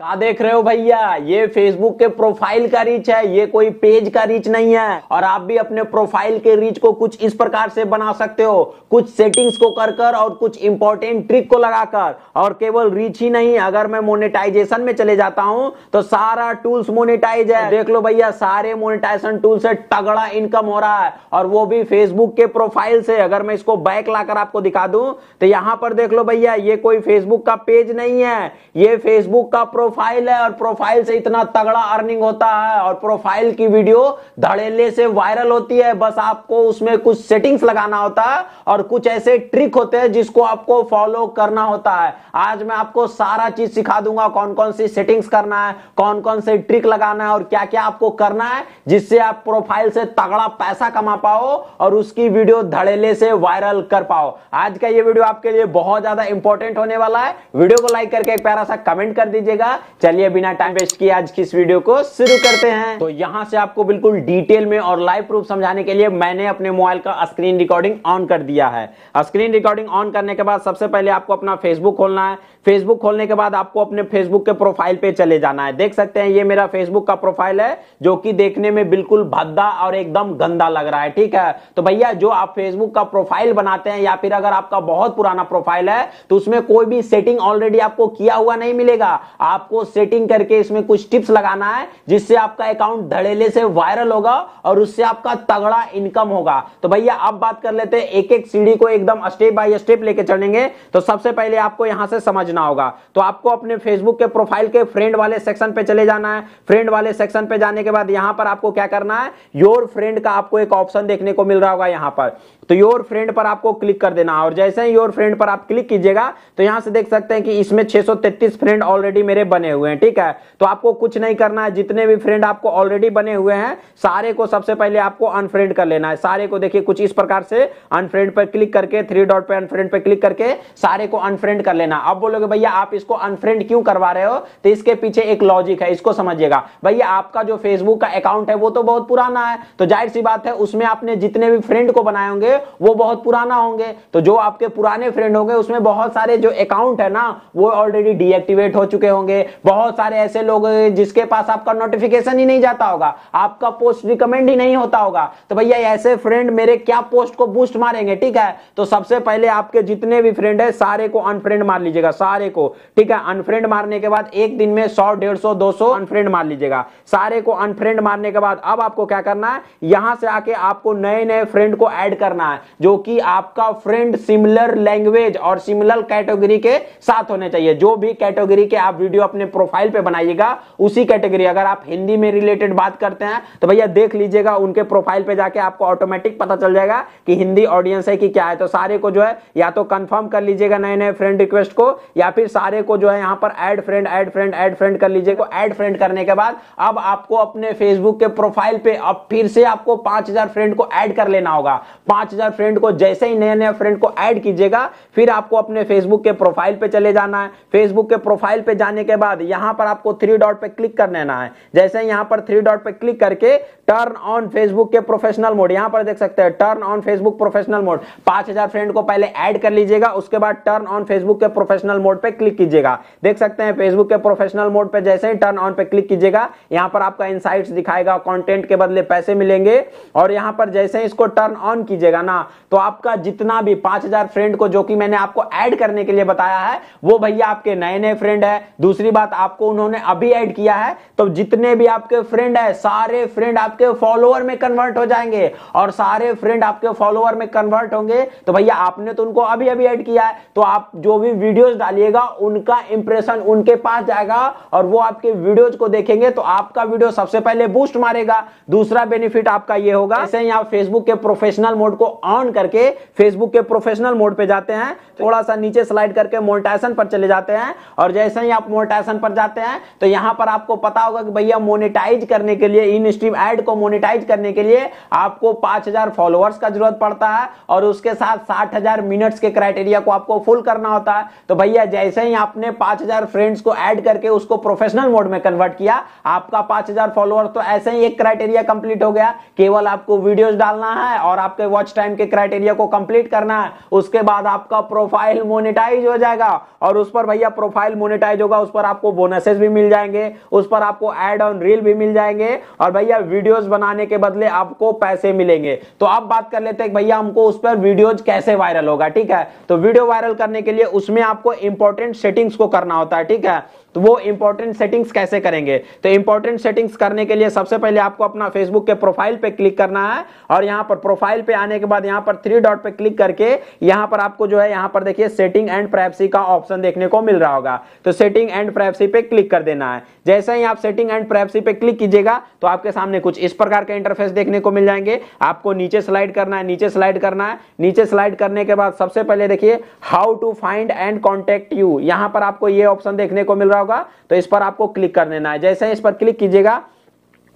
का देख रहे हो भैया ये फेसबुक के प्रोफाइल का रीच है ये कोई पेज का रीच नहीं है और आप भी अपने प्रोफाइल के रीच को कुछ इस प्रकार से बना सकते हो कुछ सेटिंग्स को कर कर और कुछ इंपॉर्टेंट ट्रिक को लगाकर और केवल रीच ही नहीं अगर मैं मोनेटाइजेशन में चले जाता हूं तो सारा टूल्स मोनेटाइज है देख लो भैया सारे मोनेटाइजेशन टूल से तगड़ा इनकम हो रहा है और वो भी फेसबुक के प्रोफाइल से अगर मैं इसको बैक लाकर आपको दिखा दू तो यहाँ पर देख लो भैया ये कोई फेसबुक का पेज नहीं है ये फेसबुक का प्रो प्रोफाइल है और प्रोफाइल से इतना तगड़ा अर्निंग होता है और प्रोफाइल की वीडियो धड़ेले से वायरल होती है बस आपको उसमें कुछ सेटिंग्स लगाना होता है और कुछ ऐसे ट्रिक होते हैं जिसको आपको फॉलो करना होता है आज मैं आपको सारा चीज सिखा दूंगा कौन कौन सी सेटिंग्स करना है कौन कौन से ट्रिक लगाना है और क्या क्या आपको करना है जिससे आप प्रोफाइल से तगड़ा पैसा कमा पाओ और उसकी वीडियो धड़ेले से वायरल कर पाओ आज का ये वीडियो आपके लिए बहुत ज्यादा इंपॉर्टेंट होने वाला है वीडियो को लाइक करके एक प्यारा सा कमेंट कर दीजिएगा होगा चलिए बिना टाइम वेस्ट किए आज की इस वीडियो को शुरू करते हैं तो यहाँ से आपको बिल्कुल डिटेल में और लाइव प्रूफ समझाने के लिए मैंने अपने मोबाइल का स्क्रीन रिकॉर्डिंग ऑन कर दिया है स्क्रीन रिकॉर्डिंग ऑन करने के बाद सबसे पहले आपको अपना फेसबुक खोलना है फेसबुक खोलने के बाद आपको अपने फेसबुक के प्रोफाइल पे चले जाना है देख सकते हैं ये मेरा फेसबुक का प्रोफाइल है जो कि देखने में बिल्कुल भद्दा और एकदम गंदा लग रहा है ठीक है तो भैया जो आप फेसबुक का प्रोफाइल बनाते हैं या फिर अगर आपका बहुत पुराना प्रोफाइल है तो उसमें कोई भी सेटिंग ऑलरेडी आपको किया हुआ नहीं मिलेगा आपको सेटिंग करके इसमें कुछ टिप्स लगाना है जिससे आपका अकाउंट धड़ेले से वायरल होगा और उससे आपका तगड़ा इनकम होगा तो भैया अब बात कर लेते हैं एक एक सीढ़ी को एकदम स्टेप बाय स्टेप लेके चलेंगे तो सबसे पहले आपको यहां से समझना लेना होगा तो आपको अपने फेसबुक के प्रोफाइल के फ्रेंड वाले सेक्शन पे चले जाना है फ्रेंड वाले सेक्शन पे जाने के बाद यहां पर आपको क्या करना है योर फ्रेंड का आपको एक ऑप्शन देखने को मिल रहा होगा यहां पर तो योर फ्रेंड पर आपको क्लिक कर देना और जैसे ही योर फ्रेंड पर आप क्लिक कीजिएगा तो यहां से देख सकते हैं कि इसमें 633 फ्रेंड ऑलरेडी मेरे बने हुए हैं ठीक है तो आपको कुछ नहीं करना है जितने भी फ्रेंड आपको ऑलरेडी बने हुए हैं सारे को सबसे पहले आपको अनफ्रेंड कर लेना है सारे को देखिए कुछ इस प्रकार से अनफ्रेंड पर क्लिक करके थ्री डॉट पर अनफ्रेंड पर क्लिक करके सारे को अनफ्रेंड कर लेना अब बोलोगे कि भैया आप इसको अनफ्रेंड क्यों करवा रहे हो तो इसके पीछे एक लॉजिक है इसको समझिएगा भैया आपका जो फेसबुक का अकाउंट है वो तो बहुत पुराना है तो जाहिर सी बात है उसमें आपने जितने भी फ्रेंड को बनाए होंगे वो बहुत पुराना होंगे तो जो आपके पुराने फ्रेंड होंगे उसमें बहुत सारे जो अकाउंट है ना वो ऑलरेडी डीएक्टिवेट हो चुके होंगे बहुत सारे ऐसे लोग जिसके पास आपका नोटिफिकेशन ही नहीं जाता होगा आपका पोस्ट रिकमेंड ही नहीं होता होगा तो भैया ऐसे फ्रेंड मेरे क्या पोस्ट को बूस्ट मारेंगे ठीक है तो सबसे पहले आपके जितने भी फ्रेंड है सारे को अनफ्रेंड मार लीजिएगा सारे को ठीक है अनफ्रेंड मारने के बाद एक दिन में सौ डेढ़ सौ दो सौ अनफ्रेंड मार लीजिएगा सारे को अनफ्रेंड मारने के बाद अब आपको क्या करना है यहां से आके आपको नए नए फ्रेंड को ऐड करना है जो कि आपका फ्रेंड सिमिलर लैंग्वेज और सिमिलर कैटेगरी के साथ होने चाहिए जो भी कैटेगरी के आप वीडियो अपने प्रोफाइल पे बनाइएगा उसी कैटेगरी अगर आप हिंदी में रिलेटेड बात करते हैं तो भैया देख लीजिएगा उनके प्रोफाइल पे जाके आपको ऑटोमेटिक पता चल जाएगा कि हिंदी ऑडियंस है कि क्या है तो सारे को जो है या तो कंफर्म कर लीजिएगा नए नए फ्रेंड रिक्वेस्ट को या फिर सारे को जो है यहाँ पर add friend add friend add friend कर लीजिए एड तो फ्रेंड करने के बाद अब आपको अपने फेसबुक के प्रोफाइल पे अब फिर से आपको हजार फ्रेंड को एड कर लेना होगा हजार फ्रेंड को जैसे ही नए नए फ्रेंड को एड कीजिएगा फिर आपको अपने फेसबुक के प्रोफाइल पे चले जाना है फेसबुक के प्रोफाइल पे जाने के बाद यहां पर आपको थ्री डॉट पे क्लिक कर लेना है जैसे यहां पर थ्री डॉट पे क्लिक करके टर्न ऑन फेसबुक के प्रोफेशनल मोड यहां पर देख सकते हैं turn on Facebook professional mode पांच हजार फ्रेंड को पहले ऐड कर लीजिएगा उसके बाद टर्न ऑन फेसबुक के प्रोफेशनल मोड पे क्लिक कीजिएगा देख सकते हैं फेसबुक के प्रोफेशनल मोड पे जैसे ही टर्न ऑन पे क्लिक कीजिएगा यहाँ पर आपका इनसाइट्स दिखाएगा कॉन्टेंट के बदले पैसे मिलेंगे और यहाँ पर जैसे इसको टर्न ऑन कीजिएगा ना तो आपका जितना भी पांच फ्रेंड को जो कि मैंने आपको एड करने के लिए बताया है वो भैया आपके नए नए फ्रेंड है दूसरी बात आपको उन्होंने अभी एड किया है तो जितने भी आपके फ्रेंड है सारे फ्रेंड आपके फॉलोअर में कन्वर्ट हो जाएंगे और सारे फ्रेंड आपके फॉलोअर में कन्वर्ट होंगे तो भैया आपने तो उनको अभी अभी ऐड किया है तो आप जो भी वीडियोस डाल डालिएगा उनका इंप्रेशन उनके पास जाएगा और वो आपके वीडियोज को देखेंगे तो आपका वीडियो सबसे पहले बूस्ट मारेगा दूसरा बेनिफिट आपका ये होगा ऐसे ही आप फेसबुक के प्रोफेशनल मोड को ऑन करके फेसबुक के प्रोफेशनल मोड पे जाते हैं थोड़ा सा नीचे स्लाइड करके मोनिटाइजेशन पर चले जाते हैं और जैसे ही आप मोनिटाइजेशन पर जाते हैं तो यहां पर आपको पता होगा कि भैया मोनिटाइज करने के लिए इन स्ट्रीम एड को मोनिटाइज करने के लिए आपको 5000 फॉलोअर्स का जरूरत पड़ता है और उसके साथ 60000 मिनट्स के क्राइटेरिया को आपको फुल करना होता है तो भैया जैसे ही आपने 5000 फ्रेंड्स को ऐड करके उसको प्रोफेशनल मोड में कन्वर्ट किया आपका 5000 फॉलोअर तो ऐसे ही एक क्राइटेरिया कंप्लीट हो गया केवल आपको वीडियोस डालना है और आपके वॉच टाइम के क्राइटेरिया को कंप्लीट करना है उसके बाद आपका प्रोफाइल मोनिटाइज हो जाएगा और उस पर भैया प्रोफाइल मोनिटाइज होगा उस पर आपको बोनसेस भी मिल जाएंगे उस पर आपको एड ऑन रील भी मिल जाएंगे और भैया वीडियोज बनाने के बदले आपको पैसे मिलेंगे तो अब बात कर लेते हैं भैया हमको उस पर वीडियोज कैसे वायरल होगा ठीक है तो वीडियो वायरल करने के लिए उसमें आपको इंपॉर्टेंट सेटिंग्स को करना होता है ठीक है तो वो इंपॉर्टेंट सेटिंग्स कैसे करेंगे तो इंपॉर्टेंट सेटिंग्स करने के लिए सबसे पहले आपको अपना फेसबुक के प्रोफाइल पे क्लिक करना है और यहाँ पर प्रोफाइल पे आने के बाद यहाँ पर थ्री डॉट पे क्लिक करके यहाँ पर आपको जो है यहाँ पर देखिए सेटिंग एंड प्राइवेसी का ऑप्शन देखने को मिल रहा होगा तो सेटिंग एंड प्राइवेसी पे क्लिक कर देना है जैसे ही आप सेटिंग एंड प्राइवेसी पे क्लिक कीजिएगा तो आपके सामने कुछ इस प्रकार के इंटरफेस देखने को मिल जाएंगे आपको नीचे स्लाइड करना है नीचे स्लाइड करना है नीचे स्लाइड करने के बाद सबसे पहले देखिए how to find and contact set you यहां पर आपको ये ऑप्शन देखने को मिल रहा होगा तो इस पर आपको क्लिक कर देना है जैसे इस पर क्लिक कीजिएगा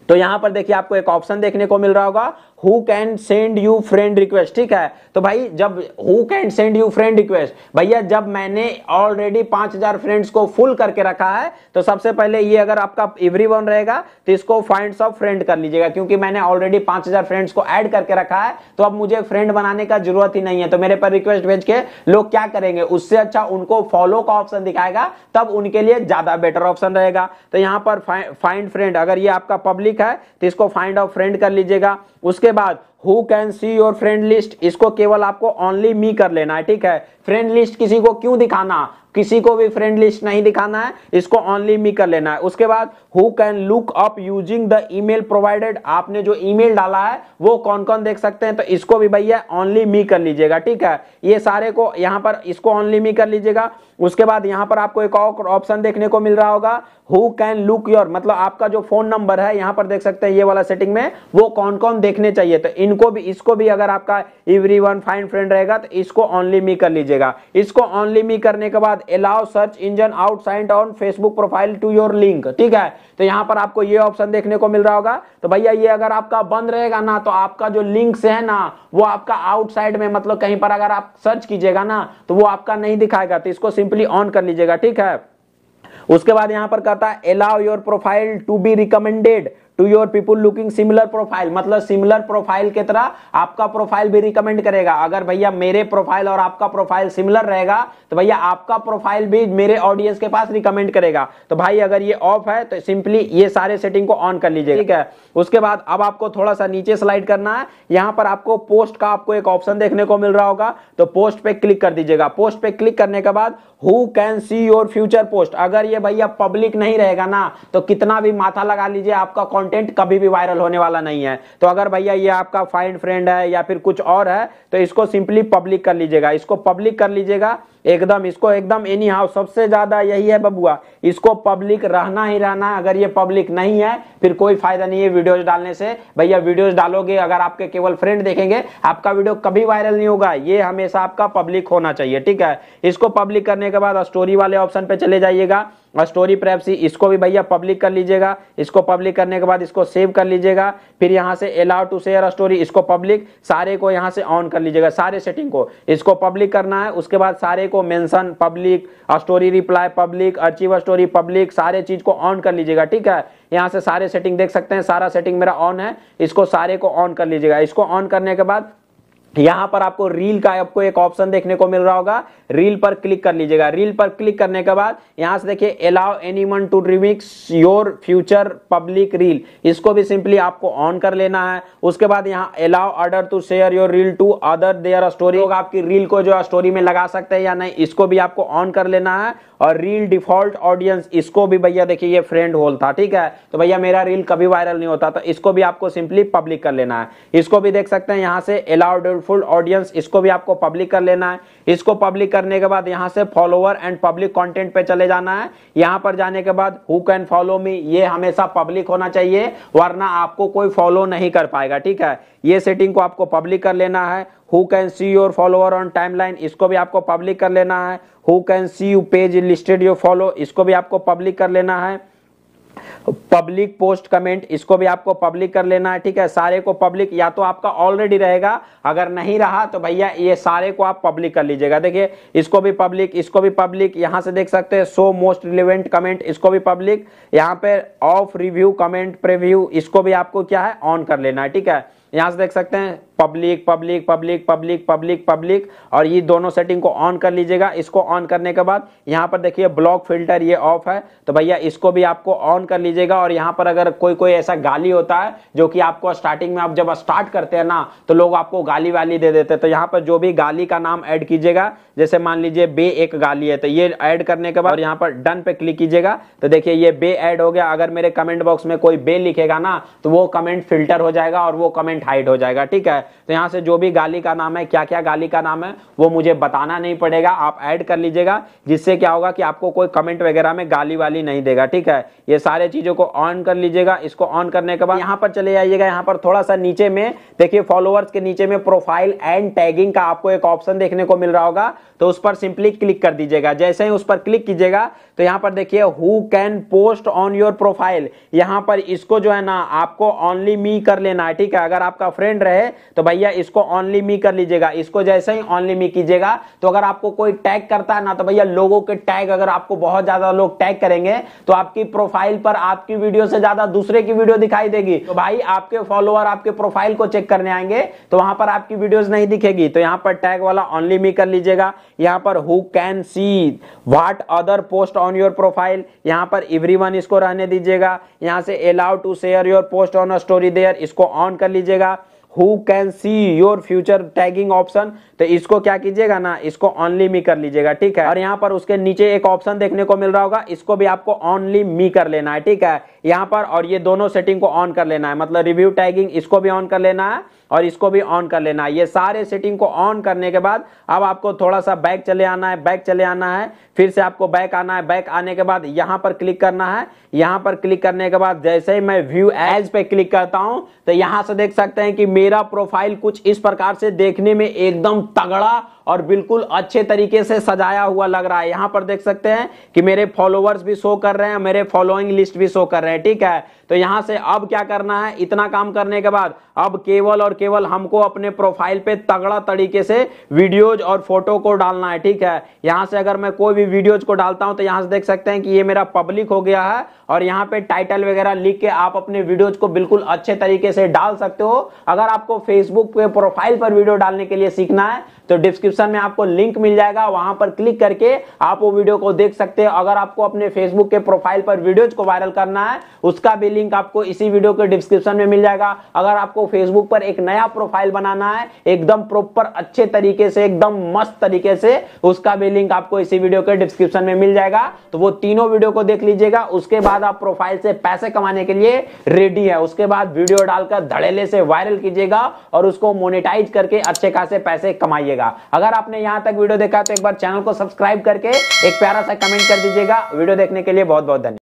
तो यहां पर देखिए आपको एक ऑप्शन देखने को मिल रहा होगा who can send you friend request ठीक है तो भाई जब who can send you friend request भैया जब मैंने ऑलरेडी हजार फ्रेंड्स को फुल करके रखा है तो सबसे पहले ये अगर आपका एवरी वन रहेगा तो इसको फाइंड ऑफ फ्रेंड कर लीजिएगा क्योंकि मैंने ऑलरेडी हजार फ्रेंड्स को एड करके रखा है तो अब मुझे फ्रेंड बनाने का जरूरत ही नहीं है तो मेरे पर रिक्वेस्ट भेज के लोग क्या करेंगे उससे अच्छा उनको फॉलो का ऑप्शन दिखाएगा तब उनके लिए ज्यादा बेटर ऑप्शन रहेगा तो यहाँ पर फाइंड फ्रेंड अगर ये आपका पब्लिक है तो इसको फाइंड ऑफ फ्रेंड कर लीजिएगा उसके about who can see your friend list इसको केवल आपको ओनली मी कर लेना है ठीक है फ्रेंड लिस्ट किसी को क्यों दिखाना किसी को भी फ्रेंड लिस्ट नहीं दिखाना है इसको ओनली मी कर लेना है उसके बाद who can look up using the email provided आपने जो ईमेल डाला है वो कौन कौन देख सकते हैं तो इसको भी भैया ओनली मी कर लीजिएगा ठीक है ये सारे को यहाँ पर इसको ओनली मी कर लीजिएगा उसके बाद यहाँ पर आपको एक और ऑप्शन देखने को मिल रहा होगा हु कैन लुक योर मतलब आपका जो फोन नंबर है यहाँ पर देख सकते हैं ये वाला सेटिंग में वो कौन कौन देखने चाहिए तो इन इनको भी इसको भी अगर आपका एवरी वन फाइन फ्रेंड रहेगा तो इसको ऑनली मी कर लीजिएगा इसको ऑनली मी करने के बाद allow search engine outside on Facebook profile to your link ठीक है तो यहाँ पर आपको ये ऑप्शन देखने को मिल रहा होगा तो भैया ये अगर आपका बंद रहेगा ना तो आपका जो लिंक है ना वो आपका आउटसाइड में मतलब कहीं पर अगर आप सर्च कीजिएगा ना तो वो आपका नहीं दिखाएगा तो इसको सिंपली ऑन कर लीजिएगा ठीक है उसके बाद यहां पर कहता है allow your profile to be recommended to your people looking similar profile मतलब सिमिलर प्रोफाइल की तरह आपका प्रोफाइल भी रिकमेंड करेगा अगर भैया मेरे प्रोफाइल और आपका प्रोफाइल सिमिलर रहेगा तो भैया आपका प्रोफाइल भी मेरे ऑडियंस के पास रिकमेंड करेगा तो भाई अगर ये ऑफ है तो सिंपली ये सारे सेटिंग को ऑन कर लीजिए ठीक है उसके बाद अब आपको थोड़ा सा नीचे स्लाइड करना है यहाँ पर आपको पोस्ट का आपको एक ऑप्शन देखने को मिल रहा होगा तो पोस्ट पे क्लिक कर दीजिएगा पोस्ट पे क्लिक करने के बाद who can see your future post अगर ये भैया पब्लिक नहीं रहेगा ना तो कितना भी माथा लगा लीजिए आपका कॉन्टेक्ट कंटेंट कभी भी वायरल होने वाला नहीं है तो अगर भैया ये आपका फाइंड फ्रेंड है या फिर कुछ और है तो इसको सिंपली पब्लिक कर लीजिएगा इसको पब्लिक कर लीजिएगा एकदम इसको एकदम एनी हाउ सबसे ज्यादा यही है बबुआ इसको पब्लिक रहना ही रहना अगर ये पब्लिक नहीं है फिर कोई फायदा नहीं है वीडियोज डालने से भैया वीडियोज डालोगे अगर आपके केवल फ्रेंड देखेंगे आपका वीडियो कभी वायरल नहीं होगा ये हमेशा आपका पब्लिक होना चाहिए ठीक है इसको पब्लिक करने के बाद स्टोरी वाले ऑप्शन पे चले जाइएगा और स्टोरी प्रेपसी इसको भी भैया पब्लिक कर लीजिएगा इसको पब्लिक करने के बाद इसको सेव कर लीजिएगा फिर यहाँ से अलाउ टू शेयर स्टोरी इसको पब्लिक सारे को यहाँ से ऑन कर लीजिएगा सारे सेटिंग को इसको पब्लिक करना है उसके बाद सारे को mention public story reply public archive story public सारे चीज को ऑन कर लीजिएगा ठीक है यहाँ से सारे सेटिंग देख सकते हैं सारा सेटिंग मेरा ऑन है इसको सारे को ऑन कर लीजिएगा इसको ऑन करने के बाद यहां पर आपको रील का आपको एक ऑप्शन देखने को मिल रहा होगा रील पर क्लिक कर लीजिएगा रील पर क्लिक करने के बाद यहां से देखिए allow anyone to remix your future public reel इसको भी सिंपली आपको ऑन कर लेना है उसके बाद यहाँ अलाउ ऑर्डर to share your reel to other their story लोग आपकी रील को जो स्टोरी में लगा सकते हैं या नहीं इसको भी आपको ऑन कर लेना है और रील डिफॉल्ट ऑडियंस इसको भी भैया देखिए ये फ्रेंड होल था ठीक है तो भैया मेरा रील कभी वायरल नहीं होता तो इसको भी आपको सिंपली पब्लिक कर लेना है इसको भी देख सकते हैं यहाँ से अलाउड फुल ऑडियंस इसको भी आपको पब्लिक कर लेना है इसको पब्लिक करने के बाद यहाँ से फॉलोअर एंड पब्लिक कंटेंट पे चले जाना है यहाँ पर जाने के बाद हु कैन फॉलो मी ये हमेशा पब्लिक होना चाहिए वरना आपको कोई फॉलो नहीं कर पाएगा ठीक है ये सेटिंग को आपको पब्लिक कर लेना है who can see your follower on timeline इसको भी आपको पब्लिक कर लेना है who can see you page listed your follow इसको भी आपको पब्लिक कर लेना है पब्लिक पोस्ट कमेंट इसको भी आपको पब्लिक कर लेना है ठीक है सारे को पब्लिक या तो आपका ऑलरेडी रहेगा अगर नहीं रहा तो भैया ये सारे को आप पब्लिक कर लीजिएगा देखिए इसको भी पब्लिक इसको भी पब्लिक यहां से देख सकते हैं सो मोस्ट रिलेवेंट कमेंट इसको भी पब्लिक यहां पे ऑफ रिव्यू कमेंट प्रिव्यू इसको भी आपको क्या है ऑन कर लेना है ठीक है यहां से देख सकते हैं public public public public public public और ये दोनों सेटिंग को ऑन कर लीजिएगा इसको ऑन करने के बाद यहाँ पर देखिए ब्लॉक फिल्टर ये ऑफ है तो भैया इसको भी आपको ऑन कर लीजिएगा और यहाँ पर अगर कोई कोई ऐसा गाली होता है जो कि आपको स्टार्टिंग में आप जब स्टार्ट करते हैं ना तो लोग आपको गाली वाली दे देते हैं तो यहाँ पर जो भी गाली का नाम ऐड कीजिएगा जैसे मान लीजिए बे एक गाली है तो ये ऐड करने के बाद यहाँ पर डन पे क्लिक कीजिएगा तो देखिए ये बे ऐड हो गया अगर मेरे कमेंट बॉक्स में कोई बे लिखेगा ना तो वो कमेंट फिल्टर हो जाएगा और वो कमेंट हाइड हो जाएगा ठीक है तो यहाँ से जो भी गाली का नाम है क्या क्या गाली का नाम है वो मुझे बताना नहीं पड़ेगा आप ऐड कर लीजिएगा जिससे क्या होगा कि आपको कोई कमेंट वगैरह में गाली वाली नहीं देगा ठीक है ये सारे चीज़ों को ऑन कर लीजिएगा इसको ऑन करने के बाद यहाँ पर चले जाइएगा यहाँ पर थोड़ा सा नीचे में देखिए फॉलोअर्स के नीचे में प्रोफाइल एंड टैगिंग का आपको एक ऑप्शन देखने को मिल रहा होगा तो उस पर सिंपली क्लिक कर दीजिएगा जैसे ही उस पर क्लिक कीजिएगा तो यहाँ पर देखिए who can post on your profile यहाँ पर इसको जो है ना आपको ओनली मी कर लेना है ठीक है अगर आपका फ्रेंड रहे तो तो भैया इसको ऑनली मी कर लीजिएगा इसको जैसे ही ऑनली मी कीजिएगा तो अगर आपको कोई टैग करता है ना तो भैया लोगों के टैग अगर आपको बहुत ज्यादा लोग टैग करेंगे तो आपकी प्रोफाइल पर आपकी वीडियो से ज्यादा दूसरे की वीडियो दिखाई देगी तो भाई आपके फॉलोअर आपके प्रोफाइल को चेक करने आएंगे तो वहां पर आपकी वीडियो नहीं दिखेगी तो यहाँ पर टैग वाला ऑनली मी कर लीजिएगा यहाँ पर who can see what other post on your profile यहाँ पर एवरी इसको रहने दीजिएगा यहाँ से allow to share your post on a story there इसको ऑन कर लीजिएगा who can see your future tagging option तो इसको क्या कीजिएगा ना इसको ऑनली मी कर लीजिएगा ठीक है और यहाँ पर उसके नीचे एक ऑप्शन देखने को मिल रहा होगा इसको भी आपको ऑनली मी कर लेना है ठीक है यहाँ पर और ये दोनों सेटिंग को ऑन कर लेना है मतलब रिव्यू टैगिंग इसको भी ऑन कर लेना है और इसको भी ऑन कर लेना है ये सारे सेटिंग को ऑन करने के बाद अब आपको थोड़ा सा बैक चले आना है बैक चले आना है फिर से आपको बैक आना है बैक आने के बाद यहाँ पर क्लिक करना है यहां पर क्लिक करने के बाद जैसे ही मैं व्यू एज पे क्लिक करता हूँ तो यहां से देख सकते हैं कि मेरा प्रोफाइल कुछ इस प्रकार से देखने में एकदम तगड़ा और बिल्कुल अच्छे तरीके से सजाया हुआ लग रहा है यहाँ पर देख सकते हैं कि मेरे फॉलोअर्स भी शो कर रहे हैं मेरे फॉलोइंग लिस्ट भी शो कर रहे हैं मैथमेटिक है तो यहां से अब क्या करना है इतना काम करने के बाद अब केवल और केवल हमको अपने प्रोफाइल पे तगड़ा तरीके से वीडियोज और फोटो को डालना है ठीक है यहां से अगर मैं कोई भी वीडियोज को डालता हूं तो यहां से देख सकते हैं कि ये मेरा पब्लिक हो गया है और यहाँ पे टाइटल वगैरह लिख के आप अपने वीडियोज को बिल्कुल अच्छे तरीके से डाल सकते हो अगर आपको फेसबुक पे प्रोफाइल पर वीडियो डालने के लिए सीखना है तो डिस्क्रिप्शन में आपको लिंक मिल जाएगा वहां पर क्लिक करके आप वो वीडियो को देख सकते हो अगर आपको अपने फेसबुक के प्रोफाइल पर वीडियोज को वायरल करना है उसका भी लिंक आपको इसी वीडियो के डिस्क्रिप्शन में मिल जाएगा अगर आपको फेसबुक पर एक नया प्रोफाइल बनाना है एकदम प्रॉपर अच्छे तरीके से एकदम मस्त तरीके से उसका भी लिंक आपको इसी वीडियो के डिस्क्रिप्शन में मिल जाएगा तो वो तीनों वीडियो को देख लीजिएगा उसके बाद आप प्रोफाइल से पैसे कमाने के लिए रेडी है उसके बाद वीडियो डालकर धड़ेले से वायरल कीजिएगा और उसको मोनिटाइज करके अच्छे खासे पैसे कमाइएगा अगर आपने यहां तक वीडियो देखा तो एक बार चैनल को सब्सक्राइब करके एक प्यारा सा कमेंट कर दीजिएगा वीडियो देखने के लिए बहुत बहुत धन्यवाद